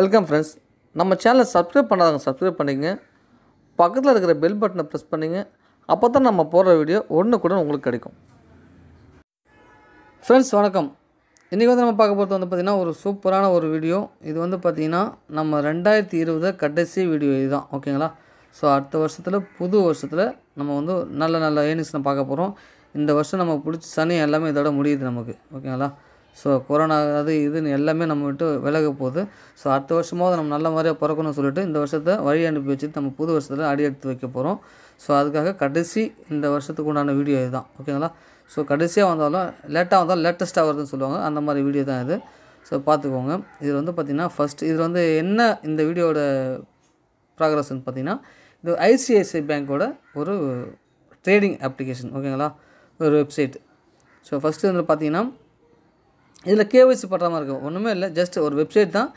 welcome friends நம்ம சேனலை subscribe பண்ணாதவங்க சப்ஸ்கிரைப் பண்ணிங்க பக்கத்தில் இருக்கிற பெல் பட்டனை ப்ரெஸ் பண்ணிங்க அப்போ தான் நம்ம போடுற வீடியோ ஒன்று கூட உங்களுக்கு கிடைக்கும் ஃப்ரெண்ட்ஸ் வணக்கம் இன்றைக்கி வந்து நம்ம பார்க்க போகிறது வந்து பார்த்திங்கன்னா ஒரு சூப்பரான ஒரு வீடியோ இது வந்து பார்த்திங்கன்னா நம்ம ரெண்டாயிரத்தி இருபது கடைசி வீடியோ இதுதான் ஓகேங்களா ஸோ அடுத்த வருஷத்தில் புது வருஷத்தில் நம்ம வந்து நல்ல நல்ல ஏர்னிங்ஸ் நம்ம பார்க்க போகிறோம் இந்த வருஷம் நம்ம பிடிச்ச சனி எல்லாமே இதோட முடியுது நமக்கு ஓகேங்களா ஸோ கொரோனா அது இதுன்னு எல்லாமே நம்ம விட்டு விலக போகுது ஸோ அடுத்த வருஷமாவது நம்ம நல்ல மாதிரியாக பிறக்கணும்னு சொல்லிட்டு இந்த வருஷத்தை வழி அனுப்பி வச்சுட்டு நம்ம புது வருஷத்தில் அடி எடுத்து வைக்க போகிறோம் ஸோ அதுக்காக கடைசி இந்த வருஷத்துக்கு உண்டான வீடியோ இதுதான் ஓகேங்களா ஸோ கடைசியாக வந்தாலும் லேட்டாக வந்தாலும் லேட்டஸ்ட்டாக வருதுன்னு சொல்லுவாங்க அந்த மாதிரி வீடியோ தான் இது ஸோ பார்த்துக்கோங்க இதில் வந்து பார்த்திங்கன்னா ஃபஸ்ட் இதில் வந்து என்ன இந்த வீடியோட ப்ராக்ரஸ்ன்னு பார்த்திங்கன்னா இது ஐசிஐசிஐ பேங்க்கோட ஒரு ட்ரேடிங் அப்ளிகேஷன் ஓகேங்களா ஒரு வெப்சைட் ஸோ ஃபஸ்ட்டு இதில் பார்த்திங்கன்னா இதில் கேஒய்சி பண்ணுற மாதிரி இருக்கும் ஒன்றுமே இல்லை ஜஸ்ட் ஒரு வெப்சைட் தான்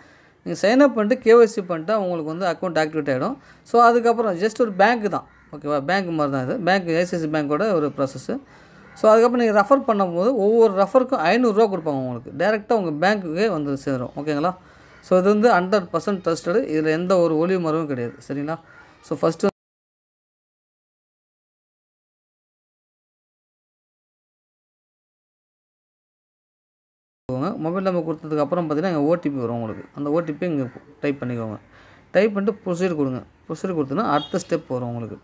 நீங்கள் அப் பண்ணிட்டு கேஒய்சி பண்ணிட்டா உங்களுக்கு வந்து அக்கௌண்ட் ஆக்டிவேட் ஆகிடும் ஸோ அதுக்கப்புறம் ஜஸ்ட் ஒரு பேங்க் தான் ஓகேவா பேங்க் மாதிரி தான் இது பேங்க் ஐசிஐசி பேங்க்கோட ஒரு ப்ராசஸ்ஸு ஸோ அதுக்கப்புறம் நீங்கள் ரெஃபர் பண்ணும்போது ஒவ்வொரு ரெஃபருக்கும் ஐநூறுரூவா கொடுப்பாங்க உங்களுக்கு டேரெக்டாக உங்கள் பேங்க்குக்கே வந்து சேரும் ஓகேங்களா ஸோ இது வந்து ஹண்ட்ரட் பர்சன்ட் ட்ரஸ்டடு இதில் எந்த ஒரு ஒளிவு மரமும் கிடையாது சரிங்களா ஸோ ஃபஸ்ட்டு மொபைல் நம்பர் கொடுத்ததுக்கப்புறம் பார்த்தீங்கன்னா இங்கே ஓடிபி வரும் உங்களுக்கு அந்த ஓடிபி இங்கே டைப் பண்ணிக்கோங்க டைப் பண்ணிட்டு ப்ரொசீஜர் கொடுங்க ப்ரொசீஜர் கொடுத்தோன்னா அடுத்த ஸ்டெப் வரும் உங்களுக்கு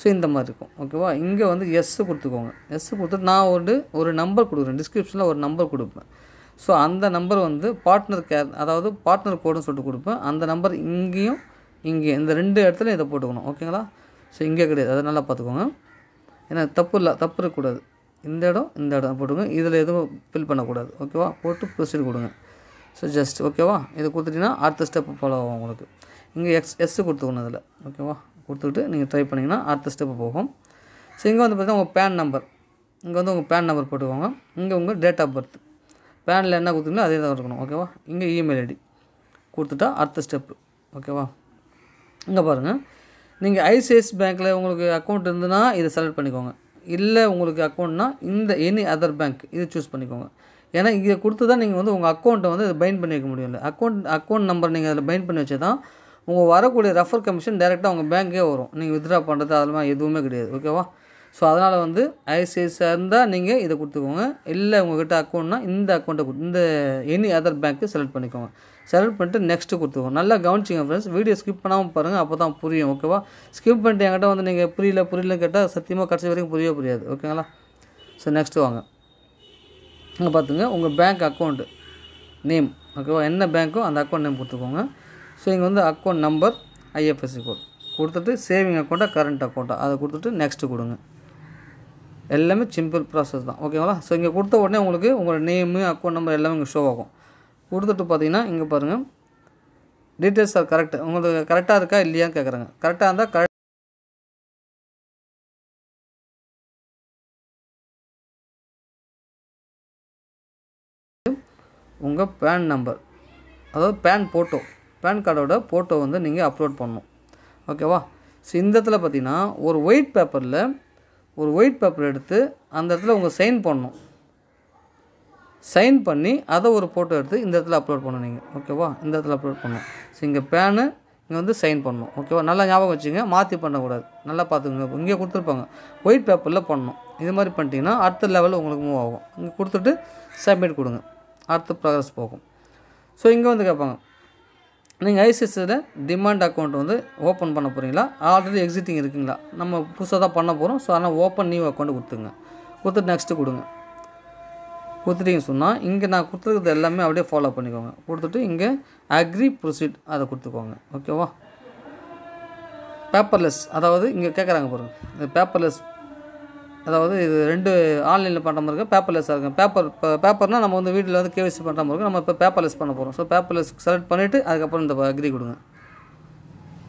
ஸோ இந்த மாதிரி இருக்கும் ஓகேவா இங்கே வந்து எஸ் கொடுத்துக்கோங்க எஸ் கொடுத்துட்டு நான் ஒன்று ஒரு நம்பர் கொடுக்குறேன் டிஸ்கிரிப்ஷனில் ஒரு நம்பர் கொடுப்பேன் ஸோ அந்த நம்பர் வந்து பார்ட்னர் கேர் அதாவது பார்ட்னர் கோடுன்னு சொல்லிட்டு கொடுப்பேன் அந்த நம்பர் இங்கேயும் இங்கே இந்த ரெண்டு இடத்துல இதை போட்டுக்கணும் ஓகேங்களா ஸோ இங்கே கிடையாது அதை நல்லா பார்த்துக்கோங்க ஏன்னா தப்பு இல்லை தப்பு இருக்கக்கூடாது இந்த இடம் இந்த இடம் போட்டுங்க இதில் எதுவும் ஃபில் பண்ணக்கூடாது ஓகேவா போட்டு ப்ரொசீட் கொடுங்க ஸோ ஜஸ்ட் ஓகேவா இதை கொடுத்துட்டிங்கன்னா அடுத்த ஸ்டெப்பு ஃபாலோ ஆகும் உங்களுக்கு இங்கே எக்ஸ் எஸ் கொடுத்துக்கணும் அதில் ஓகேவா கொடுத்துட்டு நீங்கள் ட்ரை பண்ணிங்கன்னா அடுத்த ஸ்டெப்பு போகும் ஸோ இங்கே வந்து பார்த்தீங்கன்னா உங்கள் பேன் நம்பர் இங்கே வந்து உங்கள் பேன் நம்பர் போட்டுக்கோங்க இங்கே உங்கள் டேட் ஆஃப் பர்த் பேனில் என்ன கொடுத்துங்களோ அதே தான் இருக்கணும் ஓகேவா இங்கே இமெயில் ஐடி கொடுத்துட்டா அடுத்த ஸ்டெப்பு ஓகேவா இங்கே பாருங்கள் நீங்கள் ஐசிஐசி பேங்க்கில் உங்களுக்கு அக்கௌண்ட் இருந்துன்னா இதை செலக்ட் பண்ணிக்கோங்க இல்லை உங்களுக்கு அக்கௌண்ட்னா இந்த எனி அதர் பேங்க் இது சூஸ் பண்ணிக்கோங்க ஏன்னா இதை கொடுத்து தான் நீங்கள் வந்து உங்கள் அக்கௌண்ட்டை வந்து பைண்ட் பண்ணி வைக்க இல்லை அக்கௌண்ட் அக்கௌண்ட் நம்பர் நீங்கள் அதில் பைண்ட் பண்ணி வச்சு தான் உங்கள் வரக்கூடிய ரெஃபர் கமிஷன் டேரெக்டாக உங்கள் பேங்க்கே வரும் நீங்கள் வித்ட்ரா பண்ணுறது அதெல்லாம் எதுவுமே கிடையாது ஓகேவா ஸோ அதனால் வந்து ஐசிஐசியாக இருந்தால் நீங்கள் இதை கொடுத்துக்கோங்க இல்லை உங்கள்கிட்ட அக்கௌண்ட்னால் இந்த அக்கௌண்ட்டை இந்த எனி அதர் பேங்க்கு செலக்ட் பண்ணிக்கோங்க செலக்ட் பண்ணிட்டு நெக்ஸ்ட்டு கொடுத்துருவோம் நல்லா கவனிச்சிங்க ஃப்ரெண்ட்ஸ் வீடியோ ஸ்கிப் பண்ணாமல் பாருங்கள் அப்போ தான் புரியும் ஓகேவா ஸ்கிப் பண்ணிட்டு என்கிட்ட வந்து நீங்கள் புரியல புரியலன்னு கேட்டால் சத்தியமாக கடைசி வரைக்கும் புரியவே புரியாது ஓகேங்களா ஸோ நெக்ஸ்ட்டு வாங்க இங்கே பார்த்துங்க உங்கள் பேங்க் அக்கௌண்ட் நேம் ஓகேவா என்ன பேங்க்கோ அந்த அக்கௌண்ட் நேம் கொடுத்துக்கோங்க ஸோ இங்கே வந்து அக்கௌண்ட் நம்பர் ஐஎஃப்எஸ்சி கோட் கொடுத்துட்டு சேவிங் அக்கௌண்ட்டாக கரண்ட் அக்கௌண்ட்டாக அதை கொடுத்துட்டு நெக்ஸ்ட்டு கொடுங்க எல்லாமே சிம்பிள் ப்ராசஸ் தான் ஓகேங்களா ஸோ இங்கே கொடுத்த உடனே உங்களுக்கு உங்களோட நேமு அக்கௌண்ட் நம்பர் எல்லாமே இங்கே ஷோ ஆகும் கொடுத்துட்டு பார்த்தீங்கன்னா இங்கே பாருங்கள் டீட்டெயில்ஸ் ஆர் கரெக்ட் உங்களுக்கு கரெக்டாக இருக்கா இல்லையான்னு கேட்குறாங்க கரெக்டாக இருந்தால் கரெக்ட் உங்கள் பேன் நம்பர் அதாவது பேன் ஃபோட்டோ பேன் கார்டோட ஃபோட்டோ வந்து நீங்கள் அப்லோட் பண்ணணும் ஓகேவா ஸோ இந்த இடத்துல பார்த்தீங்கன்னா ஒரு ஒயிட் பேப்பரில் ஒரு ஒயிட் பேப்பர் எடுத்து அந்த இடத்துல உங்கள் சைன் பண்ணணும் சைன் பண்ணி அதை ஒரு ஃபோட்டோ எடுத்து இந்த இடத்துல அப்லோட் பண்ணணும் நீங்கள் ஓகேவா இந்த இடத்துல அப்லோட் பண்ணும் ஸோ இங்கே பேனு இங்கே வந்து சைன் பண்ணணும் ஓகேவா நல்லா ஞாபகம் வச்சுங்க மாற்றி பண்ணக்கூடாது நல்லா பார்த்துக்கோங்க இங்கே கொடுத்துருப்பாங்க ஒயிட் பேப்பரில் பண்ணணும் இது மாதிரி பண்ணிட்டீங்கன்னா அடுத்த லெவலில் உங்களுக்கு மூவ் ஆகும் இங்கே கொடுத்துட்டு சப்மிட் கொடுங்க அடுத்த ப்ராக்ரஸ் போகும் ஸோ இங்கே வந்து கேட்பாங்க நீங்கள் ஐசிஐசியில் டிமாண்ட் அக்கௌண்ட் வந்து ஓப்பன் பண்ண போகிறீங்களா ஆல்ரெடி எக்ஸிட்டிங் இருக்குங்களா நம்ம புதுசாக தான் பண்ண போகிறோம் ஸோ அதனால் ஓப்பன் நியூ அக்கௌண்ட் கொடுத்துங்க கொடுத்துட்டு நெக்ஸ்ட்டு கொடுங்க கொடுத்துட்டிங்க சொன்னால் இங்கே நான் கொடுத்துருக்கிறது எல்லாமே அப்படியே ஃபாலோ பண்ணிக்கோங்க கொடுத்துட்டு இங்கே அக்ரி ப்ரொசீட் அதை கொடுத்துக்கோங்க ஓகேவா பேப்பர்லெஸ் அதாவது இங்கே கேட்குறாங்க பாருங்கள் இந்த பேப்பர்லெஸ் அதாவது இது ரெண்டு ஆன்லைனில் பண்ணுற மாதிரி இருக்குது பேப்பர்லெஸ்ஸாக இருக்கும் பேப்பர் இப்போ பேப்பர்னால் நம்ம வந்து வீட்டில் வந்து கேவிசி பண்ணுற மாதிரி இருக்கும் நம்ம இப்போ பேப்பர்லெஸ் பண்ண போகிறோம் ஸோ பேப்பர்லெஸ் செலக்ட் பண்ணிவிட்டு அதுக்கப்புறம் இந்த அக்ரி கொடுங்க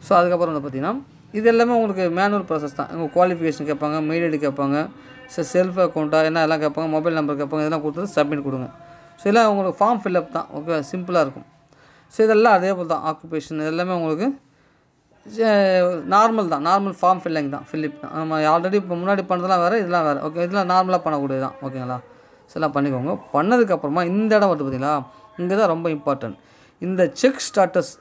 ஸோ அதுக்கப்புறம் வந்து பார்த்திங்கன்னா இது எல்லாமே உங்களுக்கு மேனுவல் ப்ராசஸ் தான் உங்கள் குவாலிஃபிகேஷன் கேட்பாங்க மெயில் ஐடி கேட்பாங்க செல்ஃப் அக்கௌண்ட்டாக என்ன எல்லாம் கேட்பாங்க மொபைல் நம்பர் கேட்பாங்க இதெல்லாம் கொடுத்து சப்மிட் கொடுங்க ஸோ இதெல்லாம் உங்களுக்கு ஃபார்ம் ஃபில்அப் தான் ஓகே சிம்பிளாக இருக்கும் ஸோ இதெல்லாம் அதே போல் தான் ஆக்குபேஷன் எல்லாமே உங்களுக்கு நார்மல் தான் நார்மல் ஃபார்ம் ஃபில்லிங் தான் ஃபில்லிப் தான் நம்ம ஆல்ரெடி இப்போ முன்னாடி பண்ணதெல்லாம் வேறு இதெல்லாம் வேறு ஓகே இதெல்லாம் நார்மலாக பண்ணக்கூடியது தான் ஓகேங்களா ஸோ எல்லாம் பண்ணிக்கோங்க பண்ணதுக்கப்புறமா இந்த இடம் வந்து பார்த்தீங்களா இங்கே தான் ரொம்ப இம்பார்ட்டன்ட் இந்த செக் ஸ்டாட்டஸ்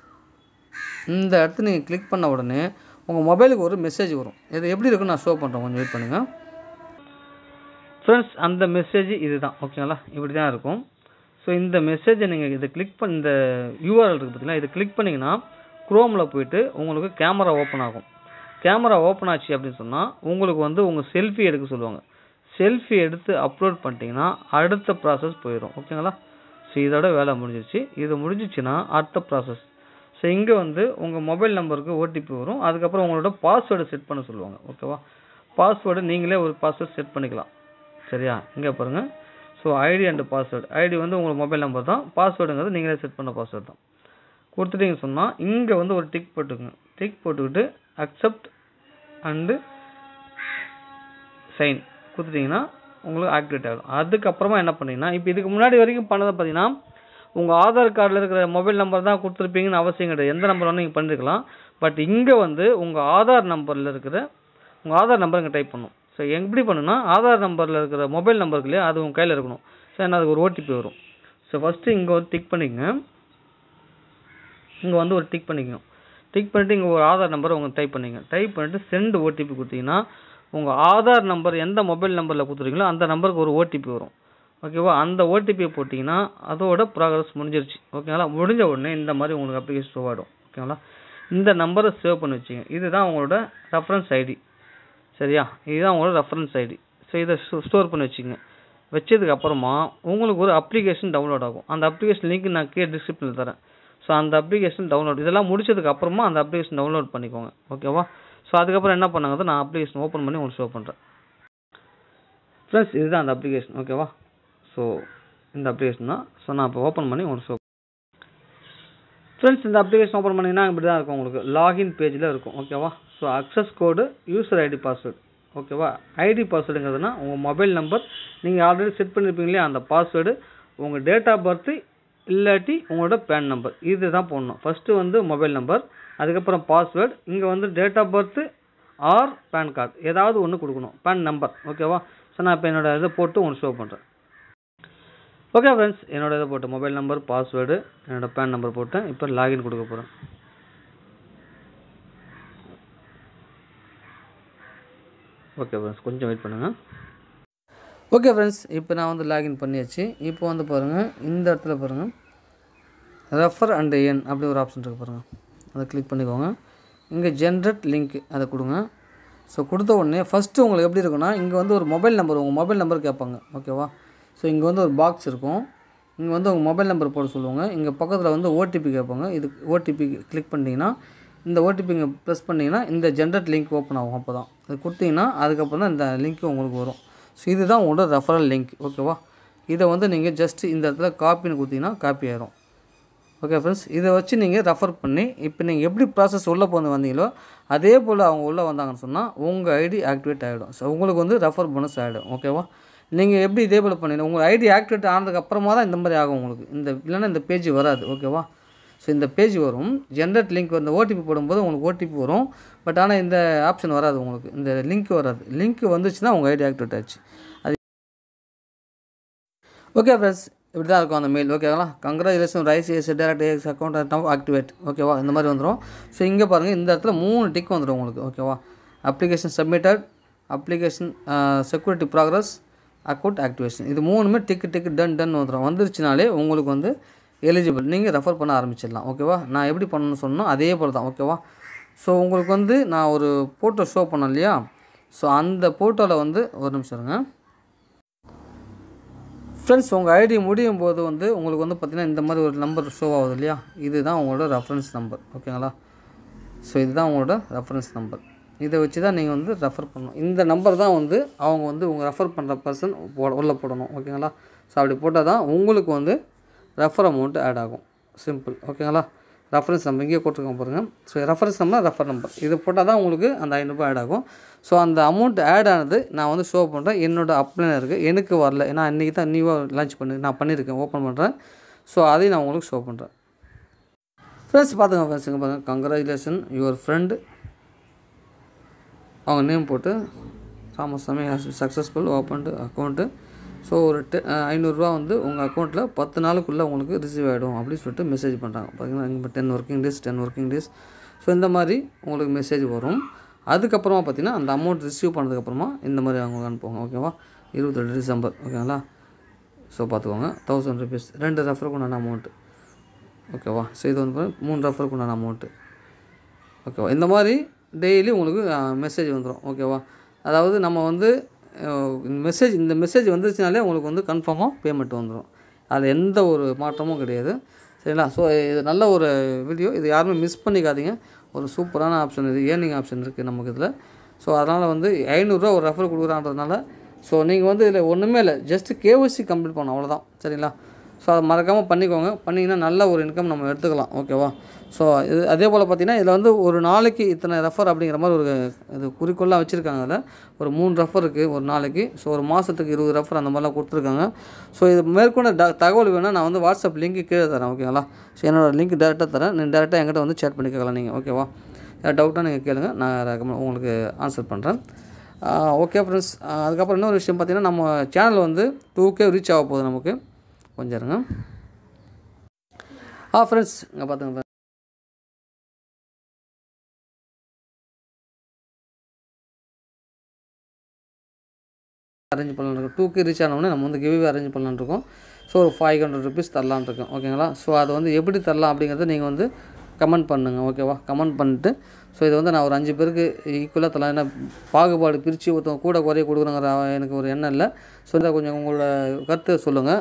இந்த இடத்துல நீங்கள் கிளிக் பண்ண உடனே உங்கள் மொபைலுக்கு ஒரு மெசேஜ் வரும் இது எப்படி இருக்குன்னு நான் ஷோ பண்ணுறேன் கொஞ்சம் வெயிட் பண்ணுங்கள் ஃப்ரெண்ட்ஸ் அந்த மெசேஜ் இதுதான் ஓகேங்களா இப்படி தான் இருக்கும் ஸோ இந்த மெசேஜை நீங்கள் இதை கிளிக் பண்ண இந்த யூஆர்எல் இருக்குது பார்த்தீங்கன்னா இதை கிளிக் பண்ணிங்கன்னா குரோமில் போயிட்டு உங்களுக்கு கேமரா ஓப்பன் ஆகும் கேமரா ஓப்பன் ஆச்சு அப்படின்னு சொன்னால் உங்களுக்கு வந்து உங்கள் செல்ஃபி எடுக்க சொல்லுவாங்க செல்ஃபி எடுத்து அப்லோட் பண்ணிட்டீங்கன்னா அடுத்த ப்ராசஸ் போயிடும் ஓகேங்களா ஸோ இதோட வேலை முடிஞ்சிருச்சு இது முடிஞ்சிச்சுன்னா அடுத்த ப்ராசஸ் ஸோ இங்கே வந்து உங்கள் மொபைல் நம்பருக்கு ஓடிபி வரும் அதுக்கப்புறம் உங்களோட பாஸ்வேர்டு செட் பண்ண சொல்லுவாங்க ஓகேவா பாஸ்வேர்டு நீங்களே ஒரு பாஸ்வேர்டு செட் பண்ணிக்கலாம் சரியா இங்கே பாருங்கள் so ID and password ID வந்து உங்களுக்கு மொபைல் நம்பர் தான் பாஸ்வேர்டுங்கிறது நீங்களே செட் பண்ண பாஸ்வேர்டு தான் கொடுத்துட்டீங்க சொன்னால் இங்கே வந்து ஒரு டிக் போட்டுக்கோங்க டிக் போட்டுக்கிட்டு அக்செப்ட் அண்டு சைன் கொடுத்துட்டிங்கன்னா உங்களுக்கு ஆக்டிவேட் ஆகிடும் அதுக்கப்புறமா என்ன பண்ணிங்கன்னா இப்போ இதுக்கு முன்னாடி வரைக்கும் பண்ணதை பார்த்தீங்கன்னா உங்கள் ஆதார் கார்டில் இருக்கிற மொபைல் நம்பர் தான் கொடுத்துருப்பீங்கன்னு அவசியம் கிடையாது எந்த நம்பர் வேணும் நீங்கள் பண்ணிருக்கலாம் பட் இங்கே வந்து உங்கள் ஆதார் நம்பரில் இருக்கிற உங்கள் ஆதார் நம்பர் இங்கே டைப் பண்ணும் ஸோ எப்படி பண்ணுன்னா ஆதார் நம்பரில் இருக்கிற மொபைல் நம்பருக்குள்ளே அது உங்கள் கையில் இருக்கணும் ஸோ என்ன அதுக்கு ஒரு ஓடிபி வரும் ஸோ ஃபஸ்ட்டு இங்கே ஒரு டிக் பண்ணிக்கங்க இங்கே வந்து ஒரு டிக் பண்ணிக்கணும் டிக் பண்ணிவிட்டு இங்கே ஒரு ஆதார் நம்பர் உங்கள் டைப் பண்ணிங்க டைப் பண்ணிவிட்டு சென்ட் ஓடிபி கொடுத்தீங்கன்னா உங்கள் ஆதார் நம்பர் எந்த மொபைல் நம்பரில் கொடுத்துருக்கீங்களோ அந்த நம்பருக்கு ஒரு ஓடிபி வரும் ஓகேவா அந்த ஓடிபியை போட்டிங்கன்னா அதோட ப்ராக்ரஸ் முடிஞ்சிருச்சு ஓகேங்களா முடிஞ்ச உடனே இந்த மாதிரி உங்களுக்கு அப்ளிகேஷன் ஷோ ஆகிடும் ஓகேங்களா இந்த நம்பரை சேவ் பண்ணி வச்சுங்க இதுதான் உங்களோட ரெஃபரன்ஸ் ஐடி சரியா இதுதான் உங்களோட ரெஃபரன்ஸ் ஐடி ஸோ இதை ஸ்டோர் பண்ணி வச்சுக்கோங்க வச்சதுக்கு அப்புறமா உங்களுக்கு ஒரு அப்ளிகேஷன் டவுன்லோட் ஆகும் அந்த அப்ளிகேஷன் லிங்க் நான் கீழே டிஸ்கிரிப்ஷனில் தரேன் ஸோ அந்த அப்ளிகேஷன் டவுன்லோட் இதெல்லாம் முடிச்சதுக்கு அப்புறமா அந்த அப்ளிகேஷன் டவுன்லோட் பண்ணிக்கோங்க ஓகேவா ஸோ அதுக்கப்புறம் என்ன பண்ணாங்க நான் அப்ளிகேஷன் ஓப்பன் பண்ணி உங்களுக்கு ஷோ பண்ணுறேன் ஃப்ரெண்ட்ஸ் இதுதான் அந்த அப்ளிகேஷன் ஓகேவா ஸோ இந்த அப்ளிகேஷன் தான் ஸோ நான் இப்போ ஓப்பன் பண்ணி உங்களுக்கு ஷோ ஃப்ரெண்ட்ஸ் இந்த அப்ளிகேஷன் ஓப்பன் பண்ணிங்கன்னா இப்படி தான் இருக்கும் உங்களுக்கு லாகின் பேஜில் இருக்கும் ஓகேவா so access code user ID password ஓகேவா ஐடி பாஸ்வேர்டுங்கிறதுனா உங்கள் மொபைல் நம்பர் நீங்கள் ஆல்ரெடி செட் பண்ணியிருப்பீங்க இல்லையா அந்த பாஸ்வேர்டு உங்கள் டேட் ஆஃப் பர்த்து இல்லாட்டி உங்களோட பேன் நம்பர் இது தான் போடணும் ஃபஸ்ட்டு வந்து மொபைல் நம்பர் அதுக்கப்புறம் பாஸ்வேர்டு இங்கே வந்து date of birth or PAN card ஏதாவது ஒன்று கொடுக்கணும் பேன் நம்பர் ஓகேவா ஸோ நான் இப்போ என்னோடய இதை போட்டு ஒன்று ஷோ பண்ணுறேன் ஓகே ஃப்ரெண்ட்ஸ் என்னோட இதை போட்டு மொபைல் நம்பர் பாஸ்வேர்டு என்னோடய பேன் நம்பர் போட்டேன் இப்போ லாகின் கொடுக்க போகிறேன் ஓகே ஃப்ரெண்ட்ஸ் கொஞ்சம் வெயிட் பண்ணுங்கள் ஓகே ஃப்ரெண்ட்ஸ் இப்போ நான் வந்து லாகின் பண்ணியாச்சு இப்போ வந்து பாருங்கள் இந்த இடத்துல பாருங்கள் ரெஃபர் அண்ட் என் அப்படி ஒரு ஆப்ஷன் இருக்குது பாருங்கள் அதை கிளிக் பண்ணிக்கோங்க இங்கே ஜென்ரேட் லிங்க் அதை கொடுங்க ஸோ கொடுத்த உடனே ஃபஸ்ட்டு உங்களுக்கு எப்படி இருக்குன்னா இங்கே வந்து ஒரு மொபைல் நம்பர் உங்கள் மொபைல் நம்பர் கேட்பாங்க ஓகேவா ஸோ இங்கே வந்து ஒரு பாக்ஸ் இருக்கும் இங்கே வந்து உங்கள் மொபைல் நம்பர் போட சொல்லுவாங்க இங்கே பக்கத்தில் வந்து ஓடிபி கேட்பாங்க இது ஓடிபி கிளிக் பண்ணிங்கன்னா இந்த ஓடிபி இங்கே ப்ரெஸ் பண்ணிங்கன்னா இந்த ஜென்ரேட் லிங்க் ஓப்பன் ஆகும் அப்போ தான் அது கொடுத்தீங்கன்னா அதுக்கப்புறம் தான் இந்த லிங்க் உங்களுக்கு வரும் ஸோ இதுதான் உங்களோட ரெஃபரல் லிங்க் ஓகேவா இதை வந்து நீங்கள் ஜஸ்ட் இந்த இடத்துல காப்பின்னு கொடுத்தீங்கன்னா காப்பி ஆயிரும் ஓகே ஃப்ரெண்ட்ஸ் இதை வச்சு நீங்கள் ரெஃபர் பண்ணி இப்போ நீங்கள் எப்படி ப்ராசஸ் உள்ளே போந்து வந்தீங்களோ அதே போல் அவங்க உள்ளே வந்தாங்கன்னு சொன்னால் உங்கள் ஐடி ஆக்டிவேட் ஆகிடும் ஸோ உங்களுக்கு வந்து ரெஃபர் போனஸ் ஆகிடும் ஓகேவா நீங்கள் எப்படி இதே போல் பண்ணி உங்கள் ஐடி ஆக்டிவேட் ஆனதுக்கப்புறமா தான் இந்த மாதிரி ஆகும் உங்களுக்கு இந்த இல்லைன்னா இந்த பேஜ் வராது ஓகேவா ஸோ இந்த பேஜ் வரும் ஜென்ரேட் லிங்க் இந்த ஓடிபி போடும்போது உங்களுக்கு ஓடிபி வரும் பட் ஆனால் இந்த ஆப்ஷன் வராது உங்களுக்கு இந்த லிங்க் வராது லிங்க் வந்துச்சுன்னா உங்கள் ஐடி ஆக்டிவேட் ஆச்சு அது ஓகே ஃப்ரெண்ட்ஸ் இப்படி தான் இருக்கும் அந்த மெயில் ஓகேங்களா கங்க்ராச்சுலேஷன் ரைஸ் ஏஸ் டேரக்ட் ஏஎக்ஸ் அக்கௌண்ட் ஆக்டிவேட் ஓகேவா இந்த மாதிரி வந்துடும் ஸோ இங்கே பாருங்கள் இந்த இடத்துல மூணு டிக் வந்துடும் உங்களுக்கு ஓகேவா application submitted application security progress account activation இது மூணுமே டிக்கு டிக்கு டன் டன் வந்துடும் வந்துருச்சுனாலே உங்களுக்கு வந்து எலிஜிபிள் நீங்கள் ரெஃபர் பண்ண ஆரம்பிச்சிடலாம் ஓகேவா நான் எப்படி பண்ணணும்னு சொன்னோம் அதே போல் தான் ஓகேவா ஸோ உங்களுக்கு வந்து நான் ஒரு ஃபோட்டோ ஷோ பண்ணேன் இல்லையா ஸோ அந்த ஃபோட்டோவில் வந்து ஒரு நிமிஷம் இருங்க ஃப்ரெண்ட்ஸ் உங்கள் ஐடி முடியும் போது வந்து உங்களுக்கு வந்து பார்த்திங்கன்னா இந்த மாதிரி ஒரு நம்பர் ஷோ ஆகுது இல்லையா இதுதான் உங்களோட ரெஃபரன்ஸ் நம்பர் ஓகேங்களா ஸோ இதுதான் உங்களோட ரெஃபரன்ஸ் நம்பர் இதை வச்சு தான் நீங்கள் வந்து ரெஃபர் பண்ணணும் இந்த நம்பர் தான் வந்து அவங்க வந்து உங்கள் ரெஃபர் பண்ணுற பர்சன் போட உள்ளே போடணும் ஓகேங்களா ஸோ அப்படி போட்டால் தான் உங்களுக்கு வந்து ரெஃபர் அமௌண்ட்டு ஆட் ஆகும் சிம்பிள் ஓகேங்களா ரெஃபரன்ஸ் நம்பர் இங்கே போட்டிருக்கோம் பாருங்கள் so reference number refer number இது போட்டால் தான் உங்களுக்கு அந்த ஐநூறுபா ஆட் ஆகும் ஸோ அந்த அமௌண்ட் ஆட் ஆனது நான் வந்து ஷோ பண்ணுறேன் என்னோடய அப்ளைன் இருக்குது எனக்கு வரல ஏன்னா இன்றைக்கி தான் நியூவாக லான்ச் பண்ணி நான் பண்ணியிருக்கேன் ஓப்பன் பண்ணுறேன் ஸோ அதையும் நான் உங்களுக்கு ஷோ பண்ணுறேன் ஃப்ரெண்ட்ஸ் பார்த்துங்க ஃப்ரெண்ட்ஸுங்க பாருங்கள் கங்க்ராச்சுலேஷன் யுவர் ஃப்ரெண்டு அவங்க நேம் போட்டு Sami has successful opened account so ஒரு டெ ஐநூறுரூவா வந்து உங்கள் அக்கௌண்ட்டில் பத்து நாளுக்குள்ளே உங்களுக்கு ரிசீவ் ஆகிடும் அப்படின்னு சொல்லிட்டு மெசேஜ் பண்ணுறாங்க பார்த்தீங்கன்னா இங்கே ten working days ten working days so இந்த மாதிரி உங்களுக்கு மெசேஜ் வரும் அதுக்கப்புறமா பார்த்தீங்கன்னா அந்த அமௌண்ட் ரிசீவ் பண்ணதுக்கப்புறமா இந்த மாதிரி அவங்க அனுப்புவாங்க ஓகேவா இருபத்தெட்டு டிசம்பர் ஓகேங்களா ஸோ பார்த்துக்கோங்க தௌசண்ட் ருபீஸ் ரெண்டு ரெஃபருக்கு உண்டான அமௌண்ட்டு ஓகேவா ஸோ இது வந்து மூணு ரெஃபருக்கு உண்டான அமௌண்ட்டு ஓகேவா இந்த மாதிரி டெய்லி உங்களுக்கு மெசேஜ் வந்துடும் ஓகேவா அதாவது நம்ம வந்து மெசேஜ் இந்த மெசேஜ் வந்துருச்சுனாலே உங்களுக்கு வந்து கன்ஃபார்மாக பேமெண்ட் வந்துடும் அது எந்த ஒரு மாற்றமும் கிடையாது சரிங்களா ஸோ இது நல்ல ஒரு வீடியோ இது யாருமே மிஸ் பண்ணிக்காதீங்க ஒரு சூப்பரான ஆப்ஷன் இது ஏர்னிங் ஆப்ஷன் இருக்குது நமக்கு இதில் ஸோ அதனால் வந்து ஐநூறுரூவா ஒரு ரெஃபர் கொடுக்குறான்றதுனால ஸோ நீங்கள் வந்து இதில் ஒன்றுமே இல்லை ஜஸ்ட்டு கேஒசி கம்ப்ளீட் பண்ணணும் அவ்வளோதான் சரிங்களா ஸோ அதை மறக்காமல் பண்ணிக்கோங்க பண்ணிங்கன்னா நல்ல ஒரு இன்கம் நம்ம எடுத்துக்கலாம் ஓகேவா ஸோ இது அதே போல் பார்த்திங்கன்னா இதில் வந்து ஒரு நாளைக்கு இத்தனை ரெஃபர் அப்படிங்கிற மாதிரி ஒரு இது குறிக்கோளாக வச்சுருக்காங்க அதில் ஒரு மூணு ரெஃபர் இருக்குது ஒரு நாளைக்கு ஸோ ஒரு மாதத்துக்கு இருபது ரெஃபர் அந்த மாதிரிலாம் கொடுத்துருக்காங்க ஸோ இது மேற்கொண்ட ட தகவல் வேணால் நான் வந்து வாட்ஸ்அப் லிங்க் கீழே தரேன் ஓகேங்களா ஸோ என்னோடய லிங்க் டேரெக்டாக தரேன் நீங்கள் டேரெக்டாக என்கிட்ட வந்து சேட் பண்ணிக்கலாம் நீங்கள் ஓகேவா ஏதாவது டவுட்டாக நீங்கள் கேளுங்கள் நான் ரெக்கமெண்ட் உங்களுக்கு ஆன்சர் பண்ணுறேன் ஓகே ஃப்ரெண்ட்ஸ் அதுக்கப்புறம் இன்னொரு விஷயம் பார்த்திங்கன்னா நம்ம சேனல் வந்து டூ கே ரீச் ஆக போகுது நமக்கு கொஞ்சம் இருங்க ஆ ஃப்ரெண்ட்ஸ் இங்கே பார்த்துங்க அரேஞ்ச் இருக்கோம் டூ கே ரீச் ஆனவுடனே நம்ம வந்து கிவ்வே அரேஞ்ச் பண்ணலான்னு இருக்கோம் ஸோ ஒரு ஃபைவ் ஹண்ட்ரட் ருபீஸ் தரலான் இருக்கோம் ஓகேங்களா ஸோ அதை வந்து எப்படி தரலாம் அப்படிங்கிறத நீங்கள் வந்து கமெண்ட் பண்ணுங்கள் ஓகேவா கமெண்ட் பண்ணிட்டு ஸோ இதை வந்து நான் ஒரு அஞ்சு பேருக்கு ஈக்குவலாக தரலாம் ஏன்னா பாகுபாடு பிரித்து ஒருத்தவங்க கூட குறைய கொடுக்குறோங்கிற எனக்கு ஒரு எண்ணம் இல்லை ஸோ இதை கொஞ்சம் உங்களோட கருத்தை சொல்லுங்கள்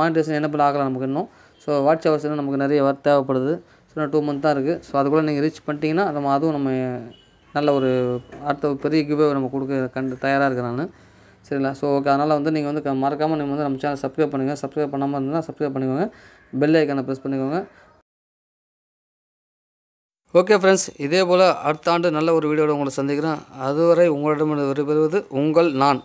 மானிட்டேஷன் பண்ணி ஆகலாம் நமக்கு இன்னும் ஸோ வாட்ச் ஹவர்ஸ் இன்னும் நமக்கு நிறைய ஒர்க் தேவைப்படுது ஸோ நான் டூ மந்த் தான் இருக்குது ஸோ அதுக்குள்ளே நீங்கள் ரீச் பண்ணிட்டீங்கன்னா நம்ம அதுவும் நம்ம நல்ல ஒரு அடுத்த பெரிய கிவ்வே நம்ம கொடுக்க கண்டு தயாராக இருக்கிறேன் நான் சரிங்களா ஸோ ஓகே அதனால் வந்து நீங்கள் வந்து மறக்காமல் நீங்கள் வந்து நம்ம சேனல் சப்ஸ்கிரைப் பண்ணுங்கள் சப்ஸ்கிரைப் பண்ணாமல் இருந்தால் சப்ஸ்கிரைப் பண்ணிக்கோங்க பெல் ஐக்கானை ப்ரெஸ் பண்ணிக்கோங்க ஓகே ஃப்ரெண்ட்ஸ் இதே போல் அடுத்த ஆண்டு நல்ல ஒரு வீடியோவில் உங்களை சந்திக்கிறேன் அதுவரை உங்களிடம் விடைபெறுவது உங்கள் நான்